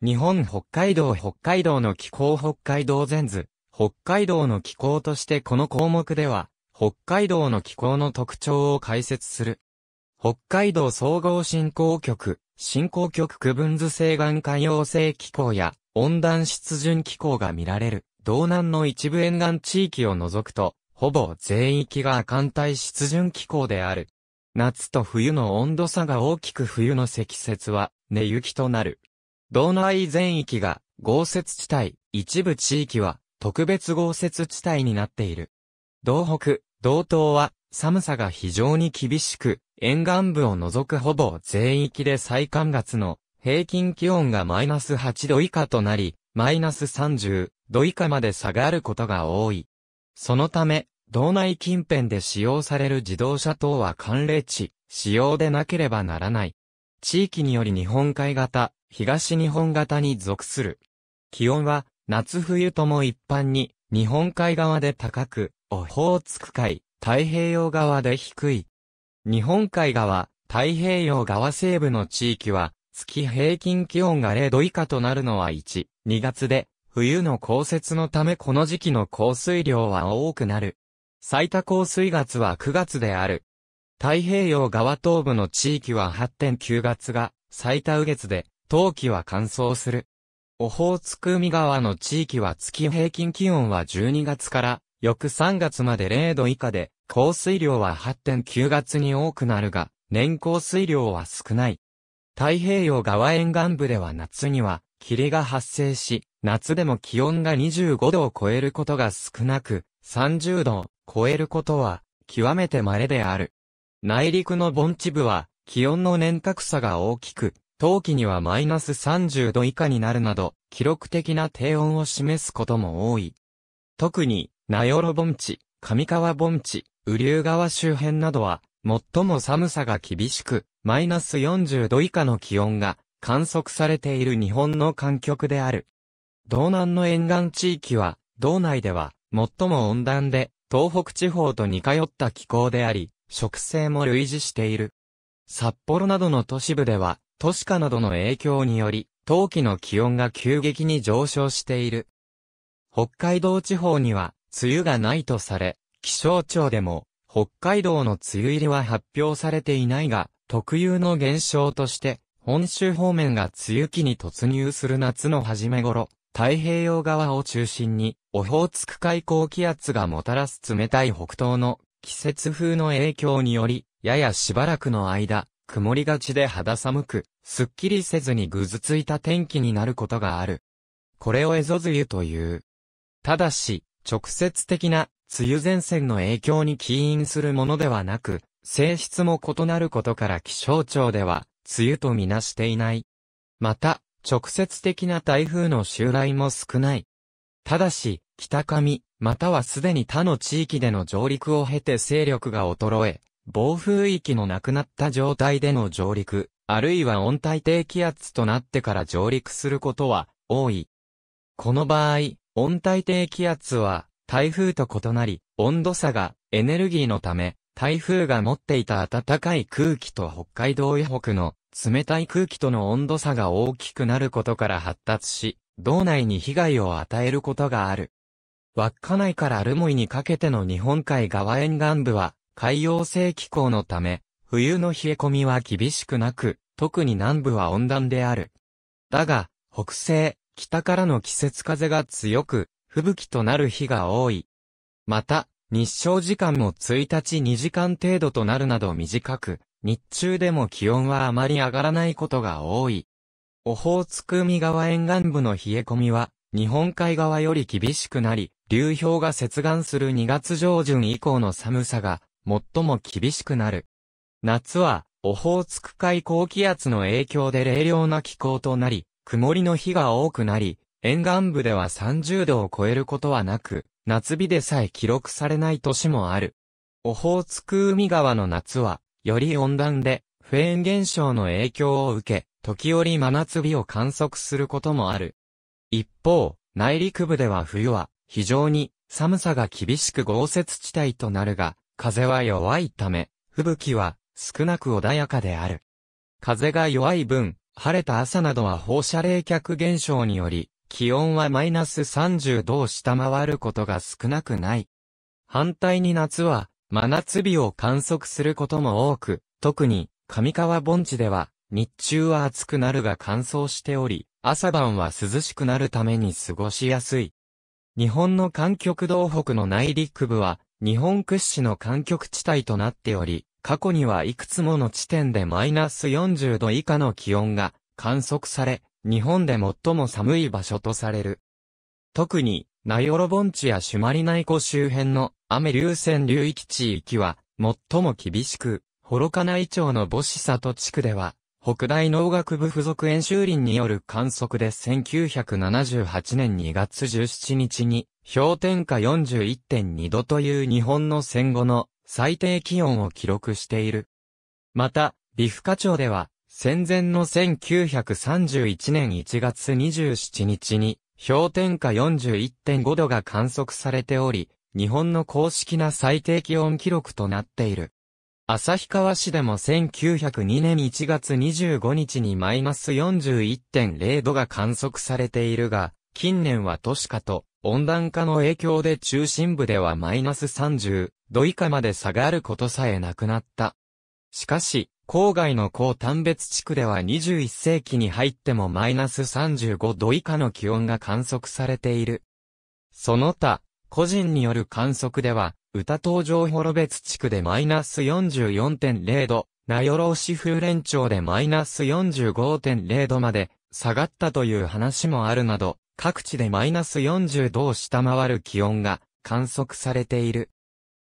日本北海道北海道の気候北海道全図、北海道の気候としてこの項目では、北海道の気候の特徴を解説する。北海道総合振興局、振興局区分図西岸海洋性気候や温暖湿潤気候が見られる、道南の一部沿岸地域を除くと、ほぼ全域が寒帯湿潤気候である。夏と冬の温度差が大きく冬の積雪は、寝雪となる。道内全域が豪雪地帯、一部地域は特別豪雪地帯になっている。道北、道東は寒さが非常に厳しく、沿岸部を除くほぼ全域で最寒月の平均気温がマイナス8度以下となり、マイナス30度以下まで下がることが多い。そのため、道内近辺で使用される自動車等は寒冷地、使用でなければならない。地域により日本海型、東日本型に属する。気温は、夏冬とも一般に、日本海側で高く、オホーツク海、太平洋側で低い。日本海側、太平洋側西部の地域は、月平均気温が0度以下となるのは1、2月で、冬の降雪のためこの時期の降水量は多くなる。最多降水月は9月である。太平洋側東部の地域は8.9月が最多雨月で、冬季は乾燥する。オホーツク海側の地域は月平均気温は12月から翌3月まで0度以下で、降水量は8.9月に多くなるが、年降水量は少ない。太平洋側沿岸部では夏には霧が発生し、夏でも気温が25度を超えることが少なく、30度を超えることは極めて稀である。内陸の盆地部は気温の年較差が大きく、冬季にはマイナス30度以下になるなど、記録的な低温を示すことも多い。特に、名寄盆地、上川盆地、雨竜川周辺などは、最も寒さが厳しく、マイナス40度以下の気温が観測されている日本の環測である。道南の沿岸地域は、道内では、最も温暖で、東北地方と似通った気候であり、植生も類似している。札幌などの都市部では、都市化などの影響により、冬季の気温が急激に上昇している。北海道地方には、梅雨がないとされ、気象庁でも、北海道の梅雨入りは発表されていないが、特有の現象として、本州方面が梅雨期に突入する夏の初め頃、太平洋側を中心に、オホーツク海高気圧がもたらす冷たい北東の季節風の影響により、ややしばらくの間、曇りがちで肌寒く、すっきりせずにぐずついた天気になることがある。これをエゾ梅雨という。ただし、直接的な梅雨前線の影響に起因するものではなく、性質も異なることから気象庁では、梅雨とみなしていない。また、直接的な台風の襲来も少ない。ただし、北上、またはすでに他の地域での上陸を経て勢力が衰え、暴風域のなくなった状態での上陸、あるいは温帯低気圧となってから上陸することは多い。この場合、温帯低気圧は台風と異なり、温度差がエネルギーのため、台風が持っていた暖かい空気と北海道以北の冷たい空気との温度差が大きくなることから発達し、道内に被害を与えることがある。稚内から留萌にかけての日本海側沿岸部は、海洋性気候のため、冬の冷え込みは厳しくなく、特に南部は温暖である。だが、北西、北からの季節風が強く、吹雪となる日が多い。また、日照時間も1日2時間程度となるなど短く、日中でも気温はあまり上がらないことが多い。オホーツク海側沿岸部の冷え込みは、日本海側より厳しくなり、流氷が接岸する2月上旬以降の寒さが最も厳しくなる。夏は、オホーツク海高気圧の影響で冷涼な気候となり、曇りの日が多くなり、沿岸部では30度を超えることはなく、夏日でさえ記録されない年もある。オホーツク海側の夏は、より温暖で、フェーン現象の影響を受け、時折真夏日を観測することもある。一方、内陸部では冬は、非常に寒さが厳しく豪雪地帯となるが、風は弱いため、吹雪は少なく穏やかである。風が弱い分、晴れた朝などは放射冷却現象により、気温はマイナス30度を下回ることが少なくない。反対に夏は、真夏日を観測することも多く、特に、上川盆地では、日中は暑くなるが乾燥しており、朝晩は涼しくなるために過ごしやすい。日本の環極東北の内陸部は、日本屈指の観極地帯となっており、過去にはいくつもの地点でマイナス40度以下の気温が観測され、日本で最も寒い場所とされる。特に、ナ名ロ盆地や朱鞠内湖周辺の雨流線流域地域は、最も厳しく、幌加内町の母子里地区では、北大農学部附属演習林による観測で1978年2月17日に氷点下41.2度という日本の戦後の最低気温を記録している。また、美深町では戦前の1931年1月27日に氷点下41.5度が観測されており、日本の公式な最低気温記録となっている。旭川市でも1902年1月25日にマイナス41.0度が観測されているが、近年は都市化と温暖化の影響で中心部ではマイナス30度以下まで下がることさえなくなった。しかし、郊外の高丹別地区では21世紀に入ってもマイナス35度以下の気温が観測されている。その他、個人による観測では、歌東上幌別地区でマイナス44.0度、名寄市風連町でマイナス45.0度まで下がったという話もあるなど、各地でマイナス40度を下回る気温が観測されている。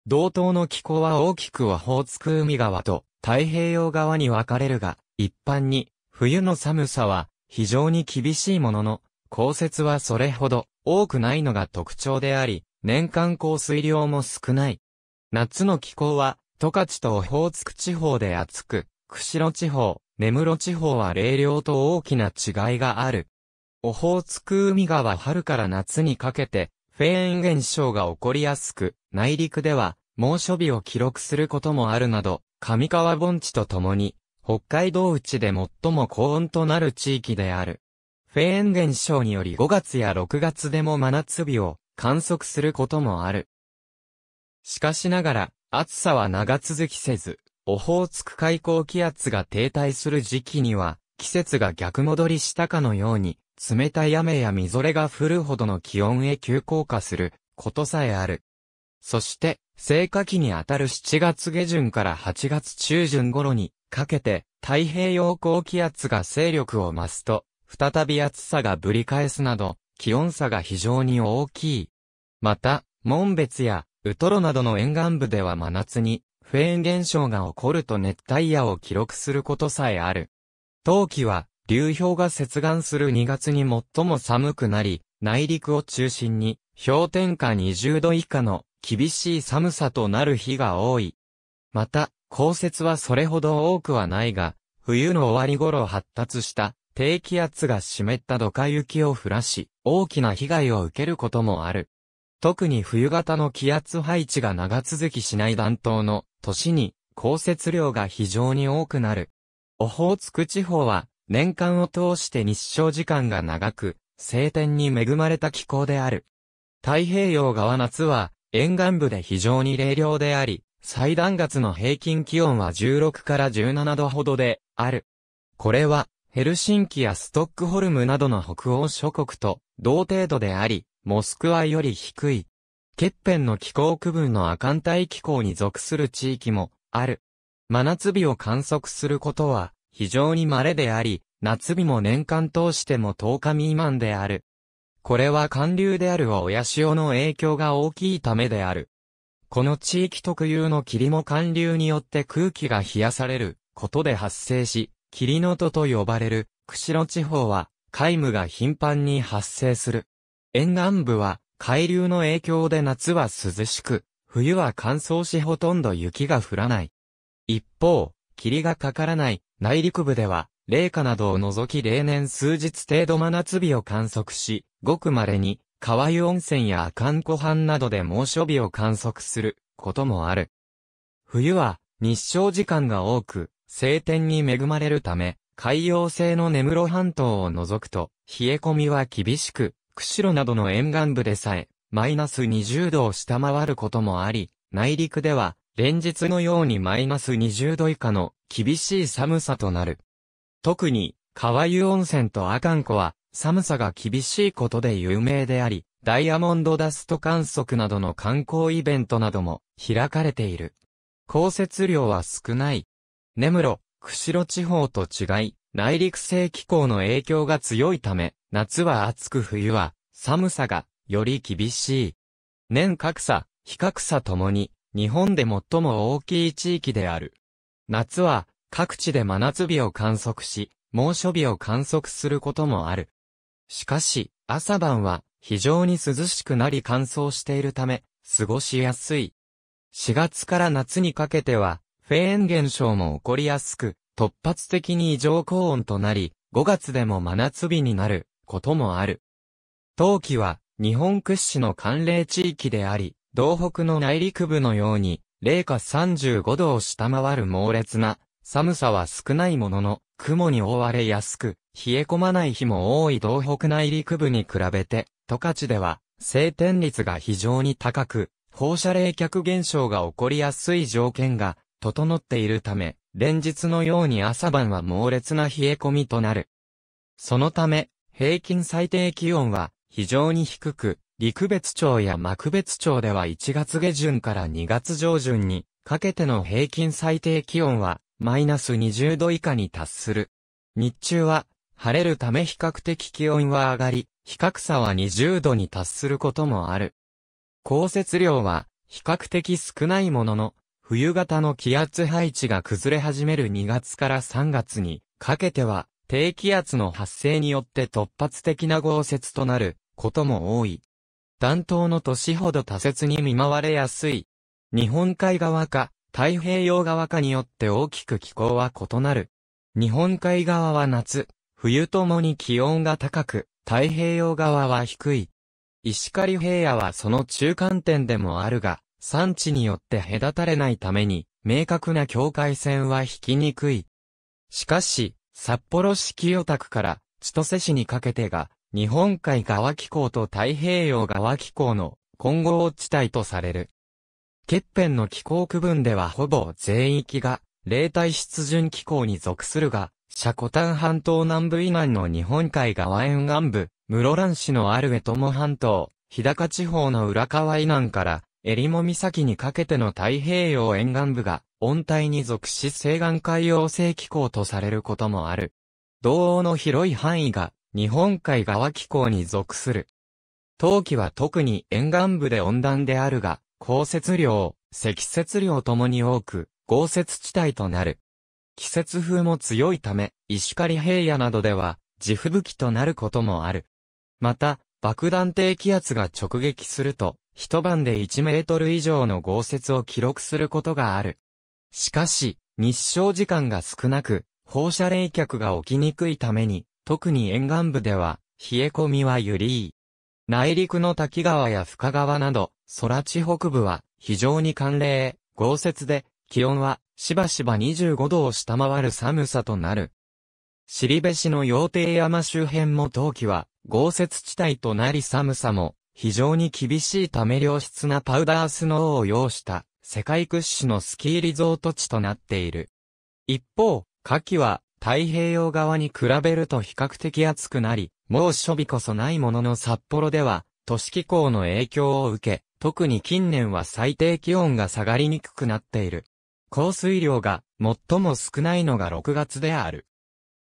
同等の気候は大きく和ホーツク海側と太平洋側に分かれるが、一般に冬の寒さは非常に厳しいものの、降雪はそれほど多くないのが特徴であり、年間降水量も少ない。夏の気候は、十勝とオホーツク地方で暑く、釧路地方、根室地方は冷涼と大きな違いがある。オホーツク海側春から夏にかけて、フェーン現象が起こりやすく、内陸では猛暑日を記録することもあるなど、上川盆地とともに、北海道内で最も高温となる地域である。フェーン現象により5月や6月でも真夏日を観測することもある。しかしながら、暑さは長続きせず、オホーツク海高気圧が停滞する時期には、季節が逆戻りしたかのように、冷たい雨やみぞれが降るほどの気温へ急降下することさえある。そして、生花期にあたる7月下旬から8月中旬頃にかけて太平洋高気圧が勢力を増すと、再び暑さがぶり返すなど、気温差が非常に大きい。また、門別やウトロなどの沿岸部では真夏に、フェーン現象が起こると熱帯夜を記録することさえある。冬季は、流氷が接岸する2月に最も寒くなり、内陸を中心に、氷点下20度以下の厳しい寒さとなる日が多い。また、降雪はそれほど多くはないが、冬の終わり頃発達した低気圧が湿ったドカ雪を降らし、大きな被害を受けることもある。特に冬型の気圧配置が長続きしない暖冬の年に降雪量が非常に多くなる。オホーツク地方は年間を通して日照時間が長く、晴天に恵まれた気候である。太平洋側夏は沿岸部で非常に冷涼であり、最暖月の平均気温は16から17度ほどである。これはヘルシンキやストックホルムなどの北欧諸国と同程度であり、モスクワより低い。欠片の気候区分の亜寒帯気候に属する地域もある。真夏日を観測することは非常に稀であり、夏日も年間通しても10日未満である。これは寒流である親潮の影響が大きいためである。この地域特有の霧も寒流によって空気が冷やされることで発生し、霧の戸と呼ばれる、釧路地方は、海霧が頻繁に発生する。沿岸部は、海流の影響で夏は涼しく、冬は乾燥しほとんど雪が降らない。一方、霧がかからない内陸部では、冷夏などを除き例年数日程度真夏日を観測し、ごく稀に、川湯温泉や阿寒湖畔などで猛暑日を観測することもある。冬は日照時間が多く、晴天に恵まれるため、海洋性の根室半島を除くと、冷え込みは厳しく、釧路などの沿岸部でさえ、マイナス20度を下回ることもあり、内陸では、連日のようにマイナス20度以下の厳しい寒さとなる。特に、川湯温泉と阿寒湖は、寒さが厳しいことで有名であり、ダイヤモンドダスト観測などの観光イベントなども開かれている。降雪量は少ない。根室、釧路地方と違い、内陸性気候の影響が強いため、夏は暑く冬は寒さがより厳しい。年格差、比較差ともに、日本で最も大きい地域である。夏は各地で真夏日を観測し、猛暑日を観測することもある。しかし、朝晩は非常に涼しくなり乾燥しているため、過ごしやすい。4月から夏にかけては、フェーン現象も起こりやすく、突発的に異常高温となり、5月でも真夏日になることもある。冬季は日本屈指の寒冷地域であり、東北の内陸部のように、零下35度を下回る猛烈な寒さは少ないものの、雲に覆われやすく、冷え込まない日も多い東北内陸部に比べて、十勝では、晴天率が非常に高く、放射冷却現象が起こりやすい条件が整っているため、連日のように朝晩は猛烈な冷え込みとなる。そのため、平均最低気温は非常に低く、陸別町や幕別町では1月下旬から2月上旬にかけての平均最低気温はマイナス20度以下に達する。日中は晴れるため比較的気温は上がり、比較差は20度に達することもある。降雪量は比較的少ないものの、冬型の気圧配置が崩れ始める2月から3月にかけては、低気圧の発生によって突発的な豪雪となることも多い。暖冬の年ほど多雪に見舞われやすい。日本海側か太平洋側かによって大きく気候は異なる。日本海側は夏、冬ともに気温が高く、太平洋側は低い。石狩平野はその中間点でもあるが、産地によって隔たれないために、明確な境界線は引きにくい。しかし、札幌市清田区から千歳市にかけてが、日本海側気候と太平洋側気候の混合地帯とされる。欠片の気候区分ではほぼ全域が、冷帯湿潤気候に属するが、シャコタン半島南部以南の日本海側沿岸部、室蘭市のある江も半島、日高地方の浦河以南から、襟裳岬にかけての太平洋沿岸部が、温帯に属し西岸海洋性気候とされることもある。同央の広い範囲が、日本海側気候に属する。冬季は特に沿岸部で温暖であるが、降雪量、積雪量ともに多く、豪雪地帯となる。季節風も強いため、石狩平野などでは、地吹雪となることもある。また、爆弾低気圧が直撃すると、一晩で1メートル以上の豪雪を記録することがある。しかし、日照時間が少なく、放射冷却が起きにくいために、特に沿岸部では、冷え込みは緩い。内陸の滝川や深川など、空地北部は非常に寒冷、豪雪で、気温はしばしば25度を下回る寒さとなる。尻部市の羊蹄山周辺も冬季は豪雪地帯となり寒さも非常に厳しいため良質なパウダースノーを要した世界屈指のスキーリゾート地となっている。一方、夏季は太平洋側に比べると比較的暑くなり、猛暑日こそないものの札幌では都市気候の影響を受け、特に近年は最低気温が下がりにくくなっている。降水量が最も少ないのが6月である。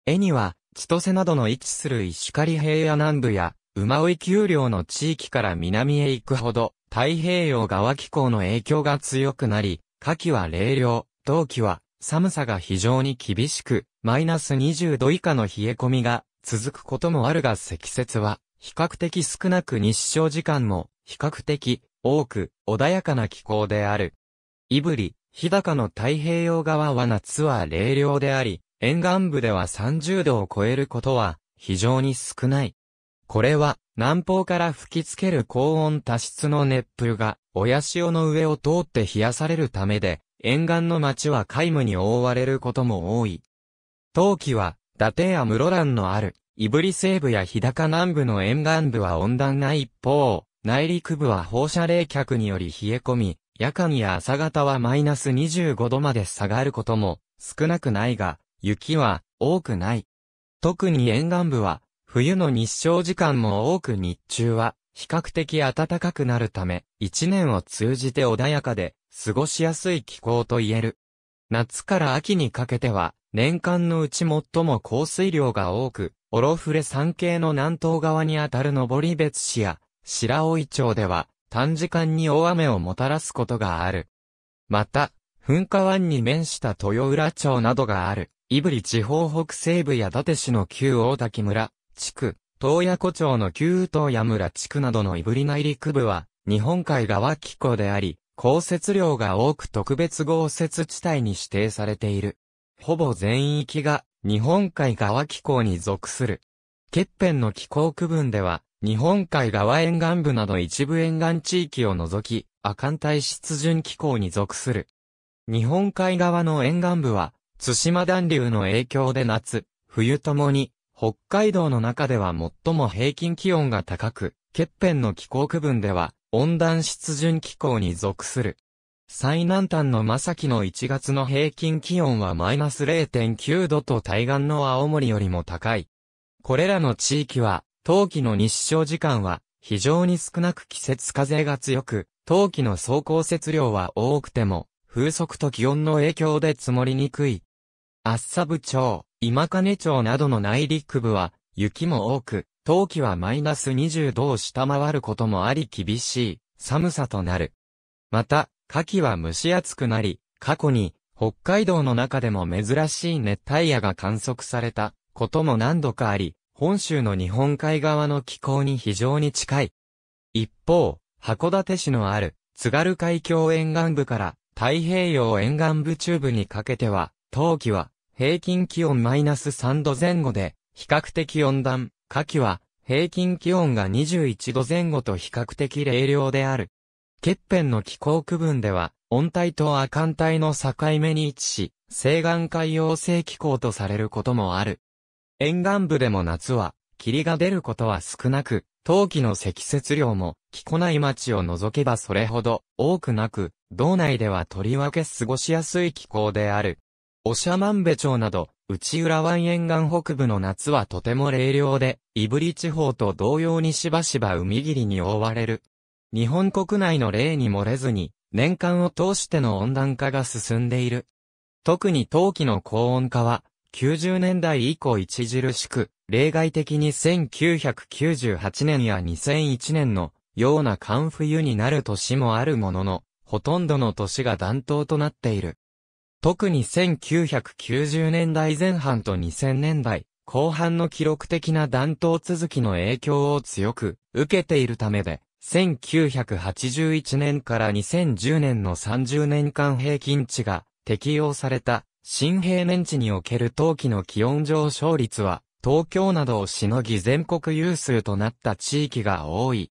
絵には千歳などの位置する石狩平野南部や、馬追丘陵の地域から南へ行くほど、太平洋側気候の影響が強くなり、夏季は冷涼、冬季は寒さが非常に厳しく、マイナス20度以下の冷え込みが続くこともあるが積雪は比較的少なく日照時間も比較的多く穏やかな気候である。いぶ日高の太平洋側は夏は冷涼であり、沿岸部では30度を超えることは非常に少ない。これは南方から吹きつける高温多湿の熱風が親潮の上を通って冷やされるためで、沿岸の町は海無に覆われることも多い。冬季は伊達や室蘭のある胆振西部や日高南部の沿岸部は温暖な一方、内陸部は放射冷却により冷え込み、夜間や朝方はマイナス25度まで下がることも少なくないが、雪は多くない。特に沿岸部は、冬の日照時間も多く日中は、比較的暖かくなるため、一年を通じて穏やかで、過ごしやすい気候と言える。夏から秋にかけては、年間のうち最も降水量が多く、オロフレ山系の南東側にあたる登別市や、白老町では、短時間に大雨をもたらすことがある。また、噴火湾に面した豊浦町などがある。胆振地方北西部や伊達市の旧大滝村、地区、東野湖町の旧東野村地区などの胆振内陸部は、日本海側気候であり、降雪量が多く特別豪雪地帯に指定されている。ほぼ全域が日本海側気候に属する。欠片の気候区分では、日本海側沿岸部など一部沿岸地域を除き、亜寒帯湿潤気候に属する。日本海側の沿岸部は、津島暖流の影響で夏、冬ともに、北海道の中では最も平均気温が高く、欠片の気候区分では、温暖湿潤気候に属する。最南端の正木の1月の平均気温はマイナス0.9度と対岸の青森よりも高い。これらの地域は、冬季の日照時間は非常に少なく季節風が強く、冬季の総降雪量は多くても、風速と気温の影響で積もりにくい。厚サ部町、今金町などの内陸部は、雪も多く、冬季はマイナス20度を下回ることもあり厳しい寒さとなる。また、夏季は蒸し暑くなり、過去に北海道の中でも珍しい熱帯夜が観測されたことも何度かあり、本州の日本海側の気候に非常に近い。一方、函館市のある津軽海峡沿岸部から太平洋沿岸部中部にかけては、冬季は平均気温マイナス3度前後で、比較的温暖、夏季は、平均気温が21度前後と比較的冷涼である。欠片の気候区分では、温帯と亜寒帯の境目に位置し、西岸海洋性気候とされることもある。沿岸部でも夏は、霧が出ることは少なく、冬季の積雪量も、着こない町を除けばそれほど多くなく、道内ではとりわけ過ごしやすい気候である。まんべ町など、内浦湾沿岸北部の夏はとても冷涼で、ブリ地方と同様にしばしば海霧に覆われる。日本国内の例に漏れずに、年間を通しての温暖化が進んでいる。特に冬季の高温化は、90年代以降著しく、例外的に1998年や2001年のような寒冬になる年もあるものの、ほとんどの年が暖冬となっている。特に1990年代前半と2000年代後半の記録的な暖冬続きの影響を強く受けているためで、1981年から2010年の30年間平均値が適用された新平年値における冬季の気温上昇率は東京などをしのぎ全国有数となった地域が多い。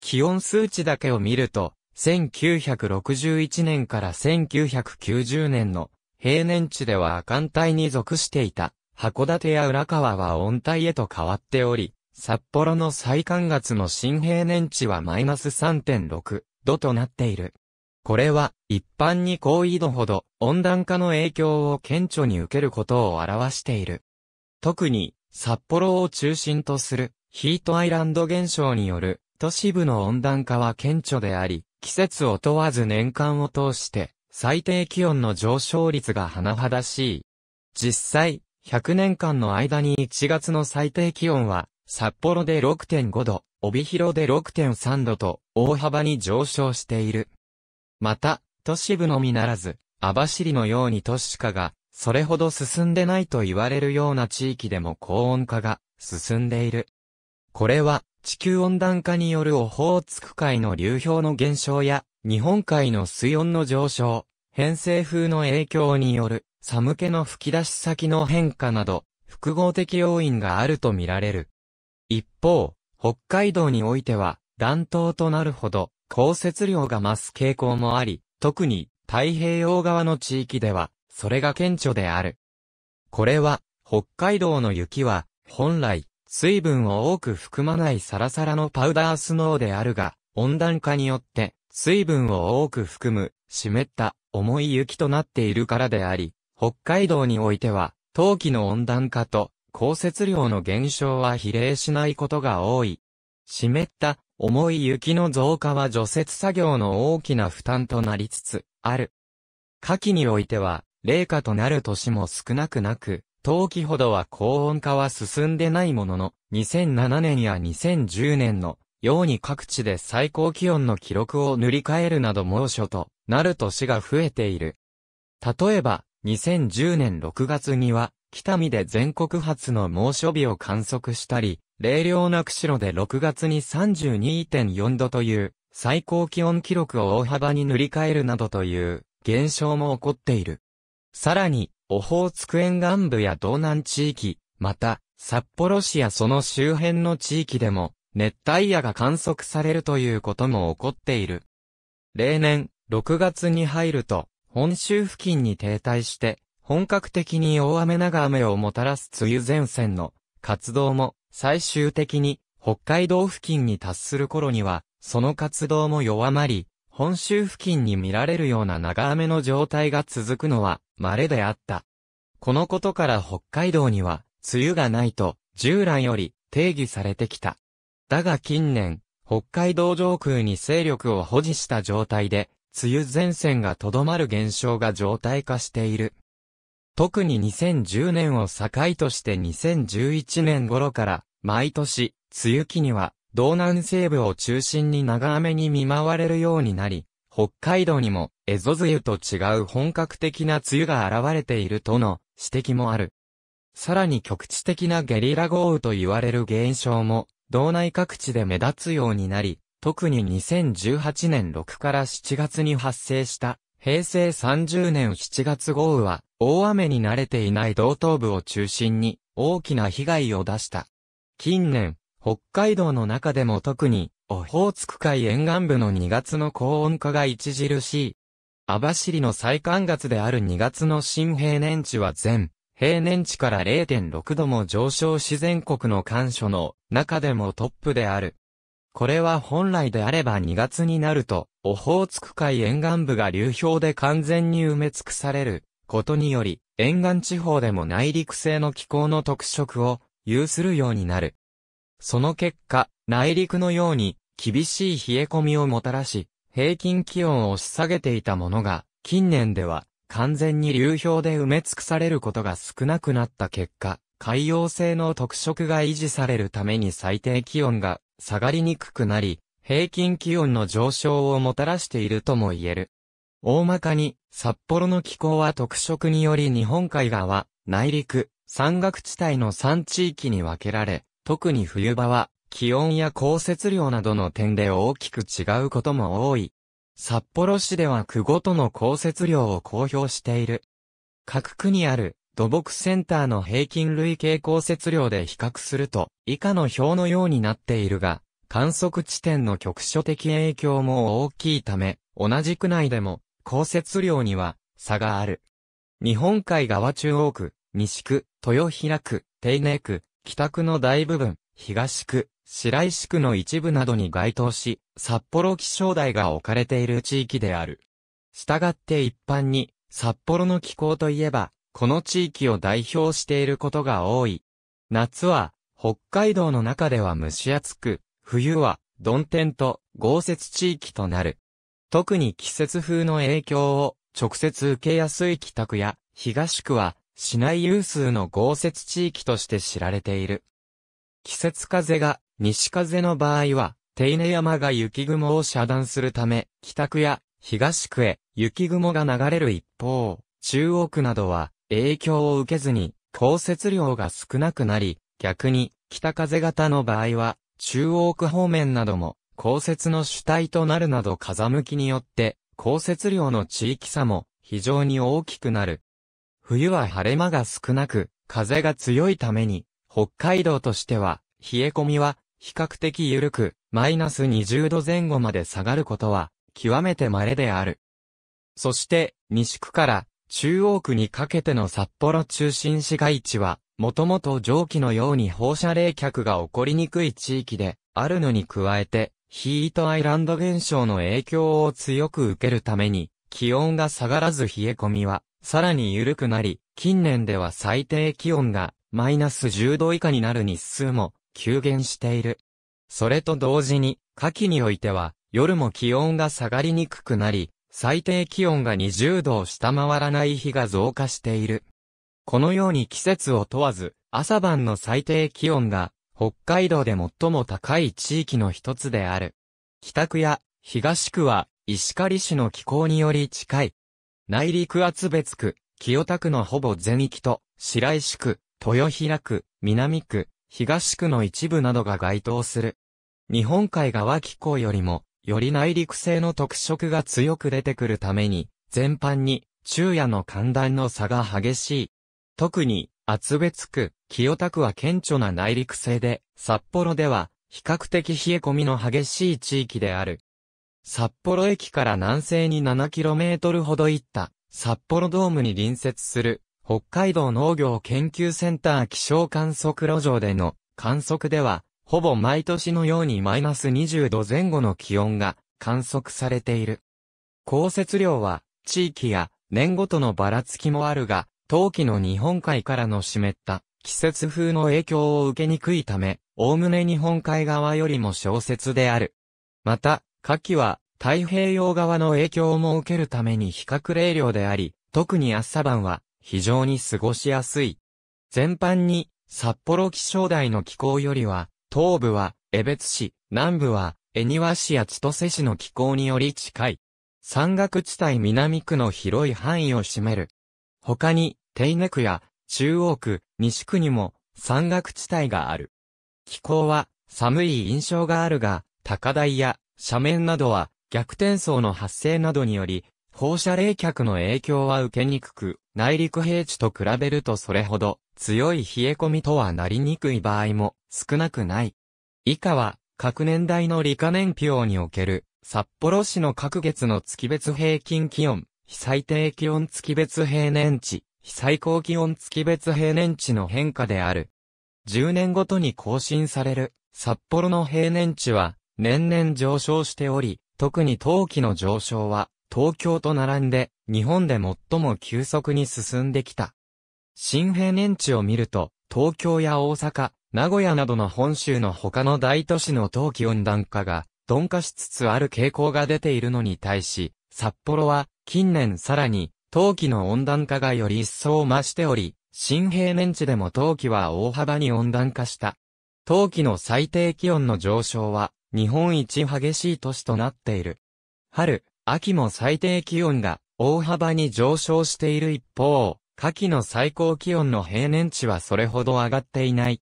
気温数値だけを見ると1961年から1990年の平年値では亜寒帯に属していた函館や浦川は温帯へと変わっており、札幌の最寒月の新平年値はマイナス3.6度となっている。これは一般に高緯度ほど温暖化の影響を顕著に受けることを表している。特に札幌を中心とするヒートアイランド現象による都市部の温暖化は顕著であり、季節を問わず年間を通して、最低気温の上昇率が甚だしい。実際、100年間の間に1月の最低気温は、札幌で6.5度、帯広で6.3度と、大幅に上昇している。また、都市部のみならず、網走のように都市化が、それほど進んでないと言われるような地域でも高温化が進んでいる。これは地球温暖化によるオホーツク海の流氷の減少や、日本海の水温の上昇、偏西風の影響による寒気の吹き出し先の変化など、複合的要因があるとみられる。一方、北海道においては、暖冬となるほど、降雪量が増す傾向もあり、特に太平洋側の地域では、それが顕著である。これは、北海道の雪は、本来、水分を多く含まないサラサラのパウダースノーであるが、温暖化によって、水分を多く含む、湿った重い雪となっているからであり、北海道においては、冬季の温暖化と降雪量の減少は比例しないことが多い。湿った重い雪の増加は除雪作業の大きな負担となりつつある。夏季においては、冷夏となる年も少なくなく、冬季ほどは高温化は進んでないものの、2007年や2010年のように各地で最高気温の記録を塗り替えるなど猛暑となる年が増えている。例えば、2010年6月には、北見で全国初の猛暑日を観測したり、冷涼な釧路で6月に32.4度という最高気温記録を大幅に塗り替えるなどという現象も起こっている。さらに、オホーツク沿岸部や道南地域、また、札幌市やその周辺の地域でも、熱帯夜が観測されるということも起こっている。例年、6月に入ると、本州付近に停滞して、本格的に大雨長雨をもたらす梅雨前線の活動も、最終的に北海道付近に達する頃には、その活動も弱まり、本州付近に見られるような長雨の状態が続くのは稀であった。このことから北海道には、梅雨がないと、従来より定義されてきた。だが近年、北海道上空に勢力を保持した状態で、梅雨前線がとどまる現象が常態化している。特に2010年を境として2011年頃から、毎年、梅雨期には、道南西部を中心に長雨に見舞われるようになり、北海道にも、エゾ梅雨と違う本格的な梅雨が現れているとの指摘もある。さらに局地的なゲリラ豪雨と言われる現象も、道内各地で目立つようになり、特に2018年6から7月に発生した平成30年7月豪雨は大雨に慣れていない道東部を中心に大きな被害を出した。近年、北海道の中でも特に、オホーツク海沿岸部の2月の高温化が著しい。網走の最寒月である2月の新平年値は全、平年値から0.6度も上昇し全国の干渉の中でもトップである。これは本来であれば2月になると、オホーツク海沿岸部が流氷で完全に埋め尽くされることにより、沿岸地方でも内陸性の気候の特色を有するようになる。その結果、内陸のように厳しい冷え込みをもたらし、平均気温を押し下げていたものが、近年では完全に流氷で埋め尽くされることが少なくなった結果、海洋性の特色が維持されるために最低気温が下がりにくくなり、平均気温の上昇をもたらしているとも言える。大まかに、札幌の気候は特色により日本海側、内陸、山岳地帯の3地域に分けられ、特に冬場は気温や降雪量などの点で大きく違うことも多い。札幌市では区ごとの降雪量を公表している。各区にある土木センターの平均累計降雪量で比較すると以下の表のようになっているが、観測地点の局所的影響も大きいため、同じ区内でも降雪量には差がある。日本海側中央区、西区、豊平区、丁寧区、北区の大部分、東区、白石区の一部などに該当し、札幌気象台が置かれている地域である。したがって一般に、札幌の気候といえば、この地域を代表していることが多い。夏は、北海道の中では蒸し暑く、冬は、曇天と豪雪地域となる。特に季節風の影響を直接受けやすい北区や東区は市内有数の豪雪地域として知られている。季節風が西風の場合は、手稲山が雪雲を遮断するため、北区や東区へ雪雲が流れる一方、中央区などは影響を受けずに降雪量が少なくなり、逆に北風型の場合は中央区方面なども降雪の主体となるなど風向きによって降雪量の地域差も非常に大きくなる。冬は晴れ間が少なく、風が強いために、北海道としては、冷え込みは、比較的緩く、マイナス20度前後まで下がることは、極めて稀である。そして、西区から中央区にかけての札幌中心市街地は、もともと蒸気のように放射冷却が起こりにくい地域で、あるのに加えて、ヒートアイランド現象の影響を強く受けるために、気温が下がらず冷え込みは、さらに緩くなり、近年では最低気温がマイナス10度以下になる日数も急減している。それと同時に、夏季においては夜も気温が下がりにくくなり、最低気温が20度を下回らない日が増加している。このように季節を問わず、朝晩の最低気温が北海道で最も高い地域の一つである。北区や東区は石狩市の気候により近い内陸厚別区、清田区のほぼ全域と、白石区、豊平区、南区、東区の一部などが該当する。日本海側気候よりも、より内陸性の特色が強く出てくるために、全般に、昼夜の寒暖の差が激しい。特に、厚別区、清田区は顕著な内陸性で、札幌では、比較的冷え込みの激しい地域である。札幌駅から南西に 7km ほど行った札幌ドームに隣接する北海道農業研究センター気象観測路上での観測ではほぼ毎年のようにマイナス20度前後の気温が観測されている。降雪量は地域や年ごとのばらつきもあるが、冬季の日本海からの湿った季節風の影響を受けにくいため、おおむね日本海側よりも小雪である。また、夏季は太平洋側の影響も受けるために比較冷涼であり、特に朝晩は非常に過ごしやすい。全般に札幌気象台の気候よりは、東部は江別市、南部は恵庭市や千歳市の気候により近い。山岳地帯南区の広い範囲を占める。他に、手稲区や中央区、西区にも山岳地帯がある。気候は寒い印象があるが、高台や斜面などは逆転層の発生などにより、放射冷却の影響は受けにくく、内陸平地と比べるとそれほど強い冷え込みとはなりにくい場合も少なくない。以下は各年代の理科年表における札幌市の各月の月別平均気温、被最低気温月別平年値、被最高気温月別平年値の変化である。10年ごとに更新される札幌の平年値は年々上昇しており、特に冬季の上昇は、東京と並んで、日本で最も急速に進んできた。新平年値を見ると、東京や大阪、名古屋などの本州の他の大都市の冬季温暖化が、鈍化しつつある傾向が出ているのに対し、札幌は、近年さらに、冬季の温暖化がより一層増しており、新平年値でも冬季は大幅に温暖化した。冬季の最低気温の上昇は、日本一激しい都市となっている。春、秋も最低気温が大幅に上昇している一方、夏季の最高気温の平年値はそれほど上がっていない。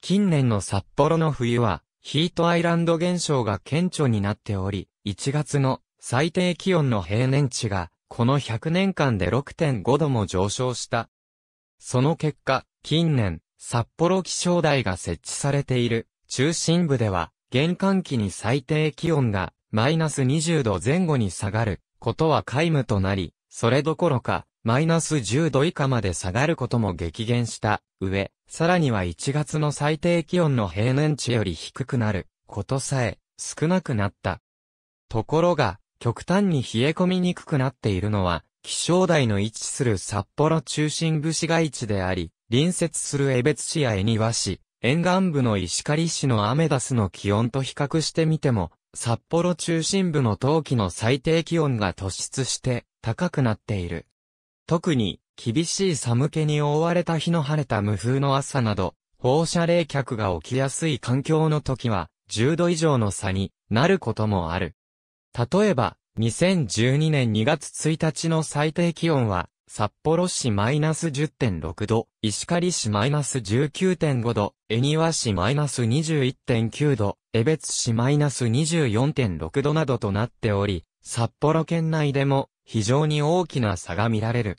近年の札幌の冬は、ヒートアイランド現象が顕著になっており、1月の最低気温の平年値が、この100年間で6.5度も上昇した。その結果、近年、札幌気象台が設置されている中心部では、玄関期に最低気温がマイナス20度前後に下がることは皆無となり、それどころか、マイナス10度以下まで下がることも激減した上、さらには1月の最低気温の平年値より低くなることさえ少なくなった。ところが、極端に冷え込みにくくなっているのは、気象台の位置する札幌中心部市街地であり、隣接する江別市や恵庭市、沿岸部の石狩市のアメダスの気温と比較してみても、札幌中心部の冬季の最低気温が突出して高くなっている。特に厳しい寒気に覆われた日の晴れた無風の朝など、放射冷却が起きやすい環境の時は10度以上の差になることもある。例えば、2012年2月1日の最低気温は札幌市マイナス10.6度、石狩市マイナス19.5度、恵庭市マイナス21.9度、江別市マイナス24.6度などとなっており、札幌県内でも非常に大きな差が見られる。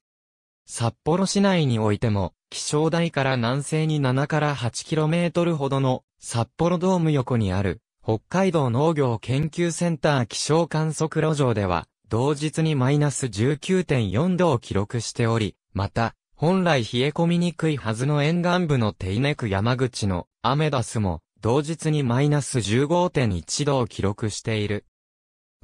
札幌市内においても、気象台から南西に7から 8km ほどの札幌ドーム横にある北海道農業研究センター気象観測路上では同日にマイナス19.4度を記録しており、また、本来冷え込みにくいはずの沿岸部の手稲区山口のアメダスも、同日にマイナス15.1度を記録している。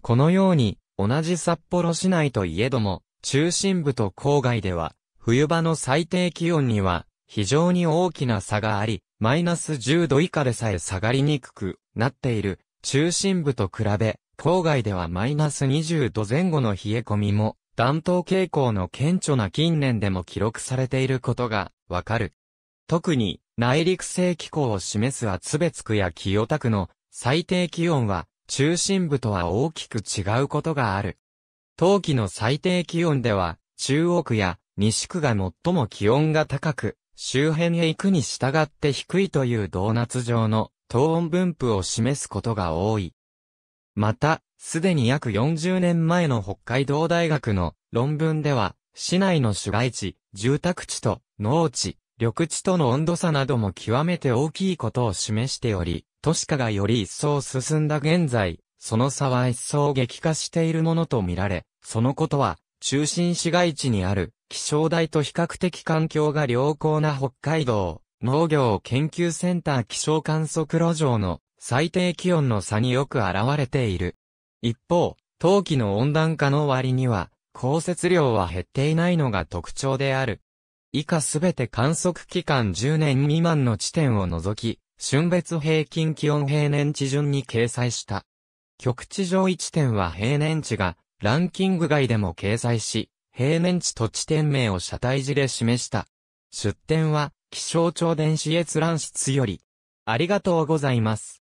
このように、同じ札幌市内といえども、中心部と郊外では、冬場の最低気温には、非常に大きな差があり、マイナス10度以下でさえ下がりにくくなっている中心部と比べ、郊外ではマイナス20度前後の冷え込みも、暖冬傾向の顕著な近年でも記録されていることがわかる。特に内陸性気候を示す厚別区や清田区の最低気温は中心部とは大きく違うことがある。冬季の最低気温では中央区や西区が最も気温が高く、周辺へ行くに従って低いというドーナツ状の等温分布を示すことが多い。また、すでに約40年前の北海道大学の論文では、市内の市街地、住宅地と農地、緑地との温度差なども極めて大きいことを示しており、都市化がより一層進んだ現在、その差は一層激化しているものとみられ、そのことは、中心市街地にある、気象台と比較的環境が良好な北海道、農業研究センター気象観測路上の最低気温の差によく現れている。一方、冬季の温暖化の割には、降雪量は減っていないのが特徴である。以下すべて観測期間10年未満の地点を除き、春別平均気温平年値順に掲載した。局地上1点は平年値が、ランキング外でも掲載し、平年値と地点名を車体字で示した。出典は、気象庁電子閲覧室より。ありがとうございます。